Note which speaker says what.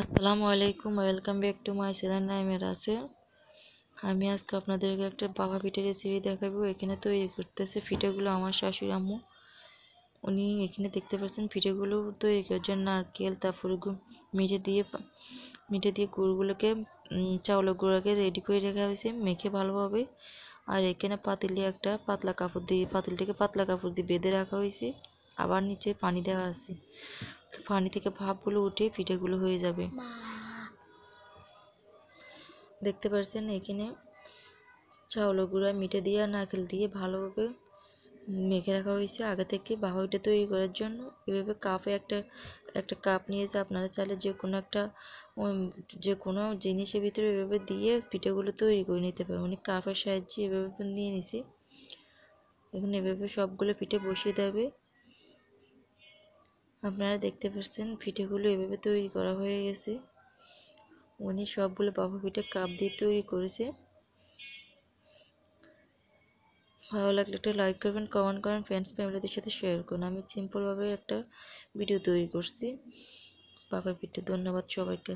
Speaker 1: আসসালামু আলাইকুম welcome back to my channel Naim আছে আমি আজকে আপনাদেরকে একটা বাবা পিঠে রেসিপি দেখাবো এখানে তৈরি করতেছে ফিটেগুলো আমার শাশুড়ি আম্মু উনি এখানে দেখতে পাচ্ছেন পিঠেগুলো তৈরি করার জন্য নারকেল তারপর মিঠে দিয়ে মিঠে দিয়ে গুড়গুলোকে চাউলের গুঁড়াকে রেডি করে রাখা হয়েছে মেখে ভালোভাবে আর এখানে পাতিলে একটা পাতলা কাপড় দিয়ে পাতিলটাকে পাতলা কাপড় দিয়ে বেঁধে রাখা হয়েছে আবার নিচে পানি দেওয়া আছে পানি থেকে ভাপগুলো উঠে পিঠেগুলো হয়ে যাবে দেখতে পাচ্ছেন এখানে চাউল গুঁড়া মিঠে দিয়ে আর নারকেল দিয়ে ভালোভাবে মেখে রাখা হয়েছে আগে থেকে বাহুটা তৈরি করার জন্য এভাবে কাপে একটা একটা কাপ নিয়েছে আপনারা চাইলে যে কোনো একটা যে কোনো জিনিসের ভিতরে এভাবে দিয়ে পিঠেগুলো তৈরি করে নিতে পারে মানে কাপের সাহায্যে এভাবে নিয়ে নিছি এখন এভাবে সবগুলো পিঠে বসিয়ে দেবে আপনারা দেখতে পাচ্ছেন পিঠেগুলো এভাবে তৈরি করা হয়ে গেছে উনি সবগুলো বাবা পিঠে কাপ দিয়ে তৈরি করেছে ভালো লাগলে একটা লাইক করবেন কমেন্ট করেন ফ্রেন্ডস ফ্যামিলিদের সাথে শেয়ার করুন আমি সিম্পলভাবে একটা ভিডিও তৈরি করছি বাবা পিঠে ধন্যবাদ সবাইকে